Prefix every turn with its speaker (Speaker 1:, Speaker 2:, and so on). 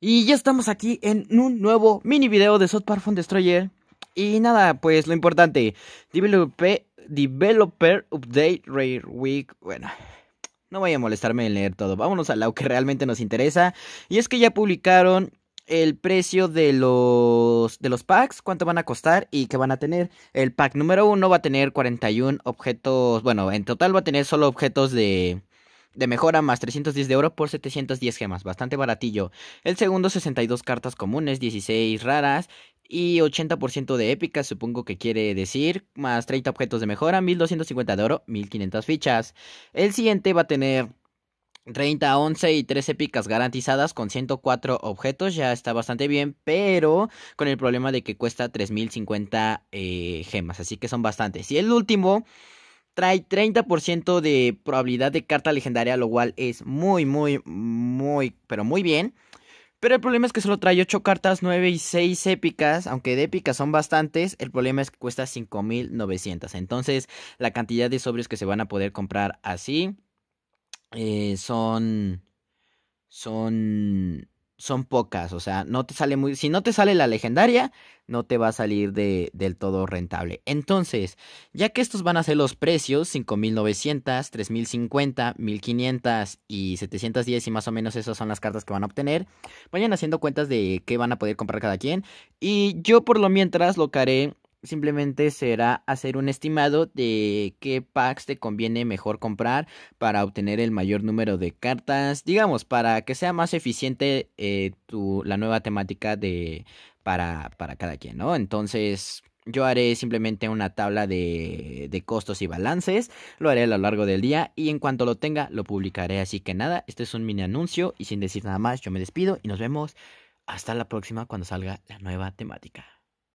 Speaker 1: Y ya estamos aquí en un nuevo mini video de South Park Destroyer. Y nada, pues lo importante, developer, Update Rare Week, bueno... No voy a molestarme en leer todo, vámonos a lo que realmente nos interesa. Y es que ya publicaron el precio de los, de los packs, cuánto van a costar y qué van a tener. El pack número uno va a tener 41 objetos, bueno, en total va a tener solo objetos de de mejora más 310 de oro por 710 gemas, bastante baratillo. El segundo 62 cartas comunes, 16 raras y 80% de épicas, supongo que quiere decir, más 30 objetos de mejora, 1250 de oro, 1500 fichas. El siguiente va a tener 30, 11 y 3 épicas garantizadas con 104 objetos, ya está bastante bien, pero con el problema de que cuesta 3050 eh, gemas, así que son bastantes. Y el último Trae 30% de probabilidad de carta legendaria, lo cual es muy, muy, muy, pero muy bien. Pero el problema es que solo trae 8 cartas, 9 y 6 épicas, aunque de épicas son bastantes, el problema es que cuesta 5.900. Entonces la cantidad de sobres que se van a poder comprar así eh, son... Son son pocas, o sea, no te sale muy, si no te sale la legendaria, no te va a salir de, del todo rentable. Entonces, ya que estos van a ser los precios, 5.900, 3.050, 1.500 y 710 y más o menos esas son las cartas que van a obtener, vayan haciendo cuentas de qué van a poder comprar cada quien. Y yo por lo mientras lo que haré simplemente será hacer un estimado de qué packs te conviene mejor comprar para obtener el mayor número de cartas, digamos, para que sea más eficiente eh, la nueva temática de para, para cada quien, ¿no? Entonces... Yo haré simplemente una tabla de, de costos y balances, lo haré a lo largo del día y en cuanto lo tenga lo publicaré. Así que nada, este es un mini anuncio y sin decir nada más yo me despido y nos vemos hasta la próxima cuando salga la nueva temática.